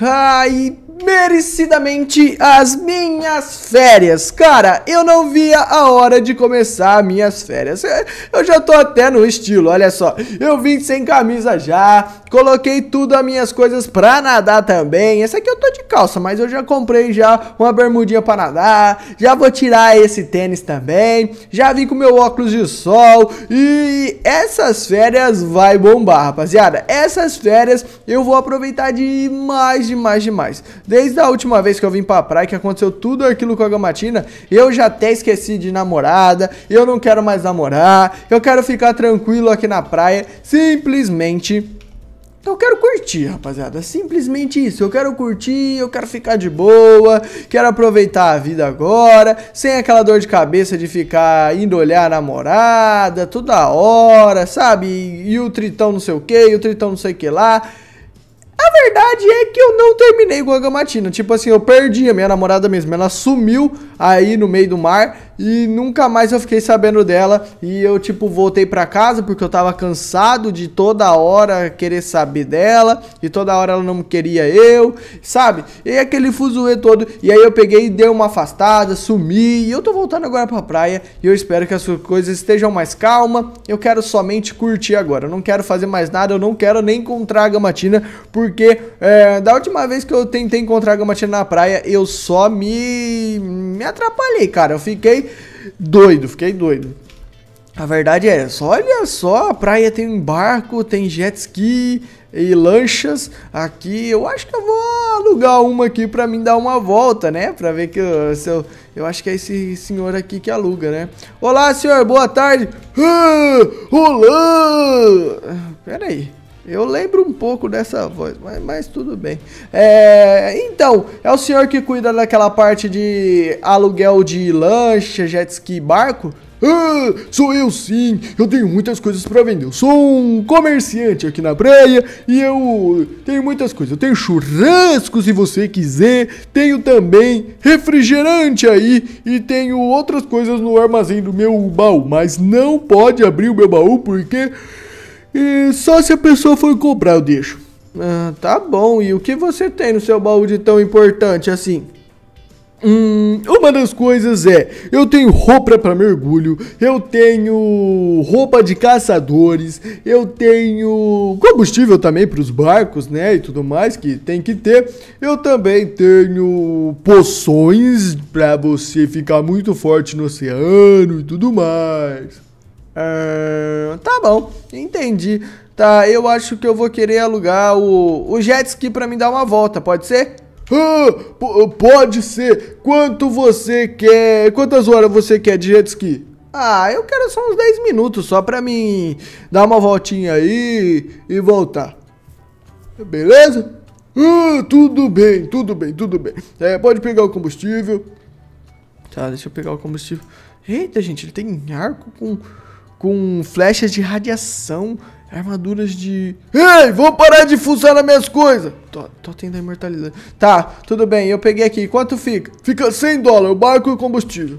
Ai, merecidamente as minhas férias. Cara, eu não via a hora de começar minhas férias. É, eu já tô até no estilo, olha só. Eu vim sem camisa já, Coloquei tudo as minhas coisas pra nadar também. Essa aqui eu tô de calça, mas eu já comprei já uma bermudinha pra nadar. Já vou tirar esse tênis também. Já vim com meu óculos de sol. E essas férias vai bombar, rapaziada. Essas férias eu vou aproveitar demais, demais, demais. Desde a última vez que eu vim pra praia, que aconteceu tudo aquilo com a Gamatina, eu já até esqueci de namorada. Eu não quero mais namorar. Eu quero ficar tranquilo aqui na praia. Simplesmente eu quero curtir, rapaziada. É simplesmente isso. Eu quero curtir, eu quero ficar de boa, quero aproveitar a vida agora, sem aquela dor de cabeça de ficar indo olhar a namorada toda hora, sabe? E, e o tritão não sei o que, e o tritão não sei o que lá. A verdade é que eu não terminei com a gamatina. Tipo assim, eu perdi a minha namorada mesmo. Ela sumiu aí no meio do mar e nunca mais eu fiquei sabendo dela. E eu, tipo, voltei pra casa porque eu tava cansado de toda hora querer saber dela e toda hora ela não queria eu, sabe? E aquele fuzuê todo. E aí eu peguei e dei uma afastada, sumi. E eu tô voltando agora pra praia e eu espero que as coisas estejam mais calma. Eu quero somente curtir agora. Eu não quero fazer mais nada, eu não quero nem encontrar a Gamatina porque é, da última vez que eu tentei encontrar a Gamatina na praia, eu só me, me atrapalhei, cara. Eu fiquei doido, fiquei doido. A verdade é essa. Olha só, a praia tem um barco, tem jet ski e lanchas aqui. Eu acho que eu vou alugar uma aqui pra mim dar uma volta, né? Pra ver que eu, se eu, eu acho que é esse senhor aqui que aluga, né? Olá, senhor, boa tarde. Ah, olá! Pera aí. Eu lembro um pouco dessa voz, mas, mas tudo bem. É, então, é o senhor que cuida daquela parte de aluguel de lancha, jet ski, barco? Ah, sou eu sim, eu tenho muitas coisas para vender. Eu sou um comerciante aqui na praia e eu tenho muitas coisas. Eu tenho churrasco se você quiser, tenho também refrigerante aí e tenho outras coisas no armazém do meu baú. Mas não pode abrir o meu baú porque e só se a pessoa for cobrar, eu deixo. Ah, tá bom. E o que você tem no seu baú de tão importante assim? Hum, uma das coisas é, eu tenho roupa para mergulho, eu tenho roupa de caçadores, eu tenho combustível também para os barcos, né, e tudo mais que tem que ter. Eu também tenho poções para você ficar muito forte no oceano e tudo mais. Ah, tá bom, entendi. Tá, eu acho que eu vou querer alugar o, o jet ski pra me dar uma volta, pode ser? Ah, pode ser. Quanto você quer? Quantas horas você quer de jet ski? Ah, eu quero só uns 10 minutos, só pra mim dar uma voltinha aí e voltar. Beleza? Ah, tudo bem, tudo bem, tudo bem. É, pode pegar o combustível. Tá, deixa eu pegar o combustível. Eita, gente, ele tem arco com com flechas de radiação, armaduras de... Ei, vou parar de nas minhas coisas! Tô, tô tendo a imortalidade. Tá, tudo bem, eu peguei aqui. Quanto fica? Fica 100 dólares, o barco e o combustível.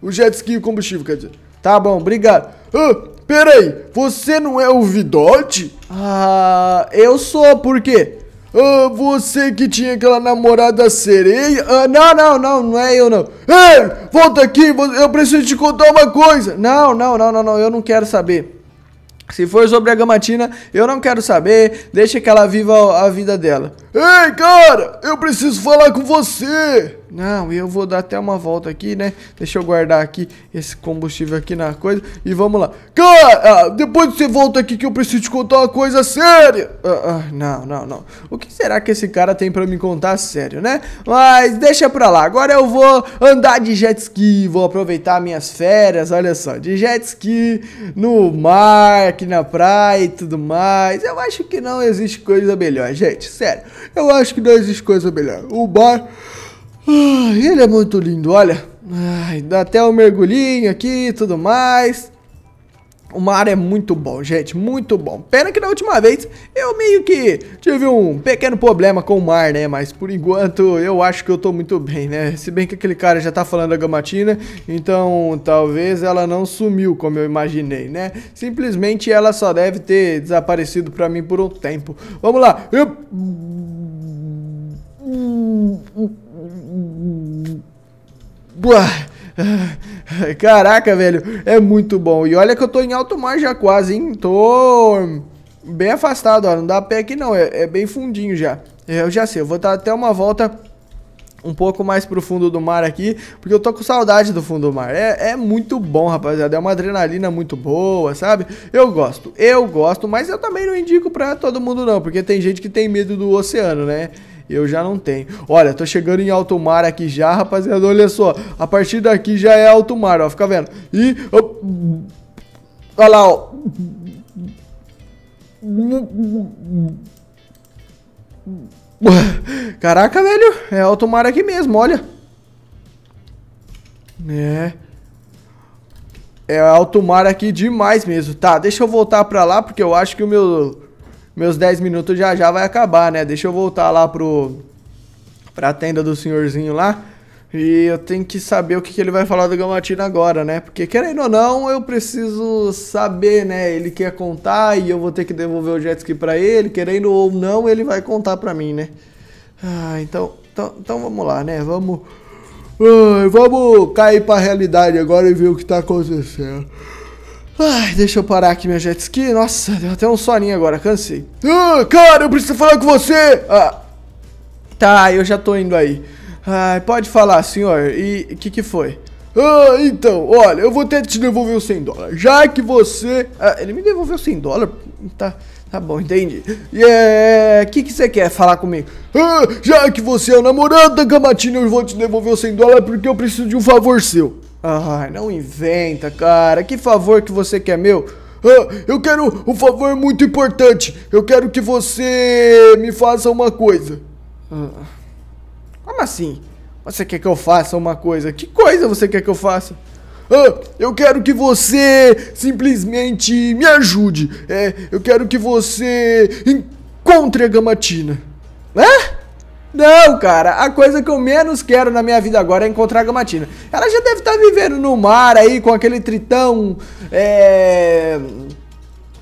O jet ski e o combustível, quer dizer. Tá bom, obrigado. Ah, peraí, você não é o Vidote? Ah, eu sou, por quê? Ah, você que tinha aquela namorada sereia. Ah, não, não, não, não é eu não. Ei, volta aqui, eu preciso te contar uma coisa. Não, não, não, não, não, eu não quero saber. Se for sobre a Gamatina, eu não quero saber. Deixa que ela viva a vida dela. Ei, cara, eu preciso falar com você. Não, eu vou dar até uma volta aqui, né? Deixa eu guardar aqui esse combustível aqui na coisa e vamos lá. Cara, ah, depois você volta aqui que eu preciso te contar uma coisa séria. Ah, ah, não, não, não. O que será que esse cara tem pra me contar sério, né? Mas deixa pra lá. Agora eu vou andar de jet ski, vou aproveitar minhas férias, olha só. De jet ski, no mar, aqui na praia e tudo mais. Eu acho que não existe coisa melhor, gente, sério. Eu acho que não existe coisa melhor. O bar. Ah, ele é muito lindo, olha. Ai, dá até um mergulhinho aqui e tudo mais. O mar é muito bom, gente, muito bom. Pena que na última vez eu meio que tive um pequeno problema com o mar, né? Mas por enquanto eu acho que eu tô muito bem, né? Se bem que aquele cara já tá falando da gamatina, então talvez ela não sumiu como eu imaginei, né? Simplesmente ela só deve ter desaparecido pra mim por um tempo. Vamos lá. Eu... Caraca, velho, é muito bom. E olha que eu tô em alto mar já quase, hein? Tô bem afastado, ó. Não dá pé aqui não, é, é bem fundinho já. Eu já sei, eu vou dar até uma volta um pouco mais pro fundo do mar aqui, porque eu tô com saudade do fundo do mar. É, é muito bom, rapaziada. É uma adrenalina muito boa, sabe? Eu gosto, eu gosto, mas eu também não indico pra todo mundo, não, porque tem gente que tem medo do oceano, né? Eu já não tenho. Olha, tô chegando em alto mar aqui já, rapaziada. Olha só. A partir daqui já é alto mar, ó. Fica vendo. E... Olha lá, ó. Caraca, velho. É alto mar aqui mesmo, olha. É... É alto mar aqui demais mesmo. Tá, deixa eu voltar pra lá, porque eu acho que o meu meus 10 minutos já já vai acabar, né? Deixa eu voltar lá pro pra tenda do senhorzinho lá. E eu tenho que saber o que, que ele vai falar do Gamatina agora, né? Porque querendo ou não, eu preciso saber, né? Ele quer contar e eu vou ter que devolver o jet ski pra ele. Querendo ou não, ele vai contar pra mim, né? Ah, então, então, então vamos lá, né? Vamos, vamos cair pra realidade agora e ver o que tá acontecendo. Ai, deixa eu parar aqui minha jet ski. Nossa, deu até um soninho agora, cansei. Ah, cara, eu preciso falar com você. Ah, tá, eu já tô indo aí. Ai, pode falar, senhor. E o que que foi? Ah, então, olha, eu vou ter que te devolver os 100 dólares. Já que você... Ah, ele me devolveu 100 dólares? Tá... Tá bom, entendi. E yeah. É, o que, que você quer falar comigo? Ah, já que você é o namorado da Gamatina, eu vou te devolver os 100 dólares porque eu preciso de um favor seu. Ah, não inventa, cara. Que favor que você quer meu? Ah, eu quero um favor muito importante. Eu quero que você me faça uma coisa. Ah, como assim? Você quer que eu faça uma coisa? Que coisa você quer que eu faça? Ah, eu quero que você simplesmente me ajude. É, eu quero que você encontre a gamatina. Hã? Ah? Não, cara, a coisa que eu menos quero na minha vida agora é encontrar a Gamatina. Ela já deve estar tá vivendo no mar aí com aquele tritão. É.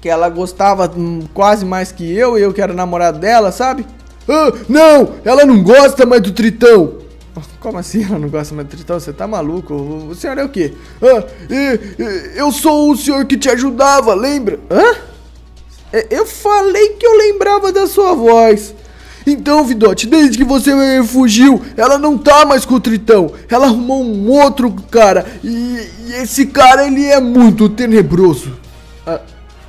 Que ela gostava hum, quase mais que eu e eu que era namorado dela, sabe? Ah, não, ela não gosta mais do tritão. Como assim ela não gosta mais do Tritão? Você tá maluco? O senhor é o quê? Ah, eu sou o senhor que te ajudava, lembra? Hã? É, eu falei que eu lembrava da sua voz. Então, Vidote, desde que você fugiu, ela não tá mais com o Tritão. Ela arrumou um outro cara. E, e esse cara, ele é muito tenebroso. Ah,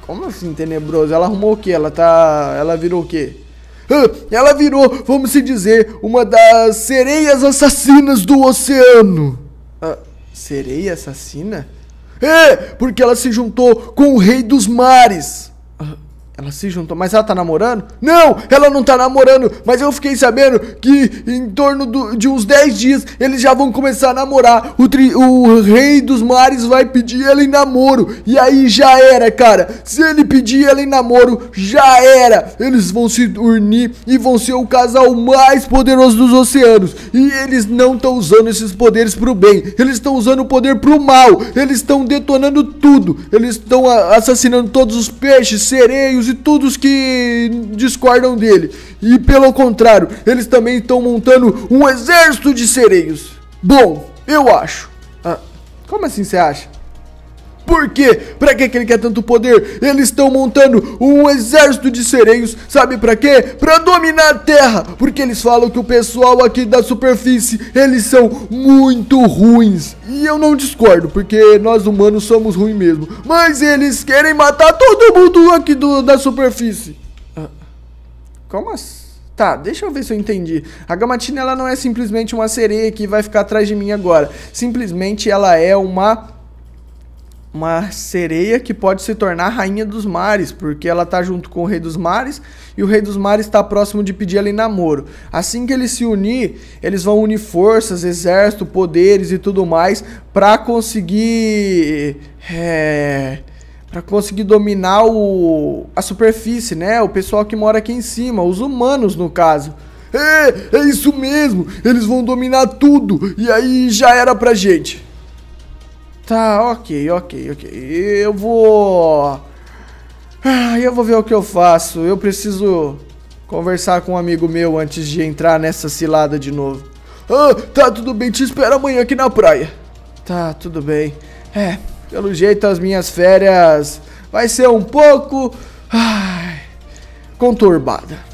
como assim tenebroso? Ela arrumou o quê? Ela tá... Ela virou o quê? Ah, ela virou, vamos se dizer, uma das sereias assassinas do oceano. Ah, sereia assassina? É, porque ela se juntou com o rei dos mares. Ela se juntou, mas ela tá namorando? Não, ela não tá namorando, mas eu fiquei sabendo que em torno do, de uns 10 dias eles já vão começar a namorar. O, tri, o rei dos mares vai pedir ela em namoro, e aí já era, cara. Se ele pedir ela em namoro, já era. Eles vão se unir e vão ser o casal mais poderoso dos oceanos. E eles não estão usando esses poderes pro bem, eles estão usando o poder pro mal, eles estão detonando tudo, eles estão assassinando todos os peixes, sereios e todos que discordam dele. E pelo contrário, eles também estão montando um exército de sereios. Bom, eu acho. Ah, como assim você acha? Por quê? Pra que ele quer tanto poder? Eles estão montando um exército de sereios, sabe pra quê? Pra dominar a terra, porque eles falam que o pessoal aqui da superfície, eles são muito ruins. E eu não discordo, porque nós humanos somos ruins mesmo. Mas eles querem matar todo mundo aqui do, da superfície. Ah. como assim? Tá, deixa eu ver se eu entendi. A gamatina ela não é simplesmente uma sereia que vai ficar atrás de mim agora. Simplesmente ela é uma uma sereia que pode se tornar a rainha dos mares, porque ela tá junto com o rei dos mares e o rei dos mares está próximo de pedir ela em namoro. Assim que eles se unir, eles vão unir forças, exército, poderes e tudo mais para conseguir é, para conseguir dominar o, a superfície, né? O pessoal que mora aqui em cima, os humanos no caso. É, é isso mesmo. Eles vão dominar tudo. E aí já era pra gente. Tá, ok, ok, ok. Eu vou... Ah, eu vou ver o que eu faço. Eu preciso conversar com um amigo meu antes de entrar nessa cilada de novo. Ah, tá, tudo bem. Te espero amanhã aqui na praia. Tá, tudo bem. É, pelo jeito as minhas férias vai ser um pouco... Ai, conturbada.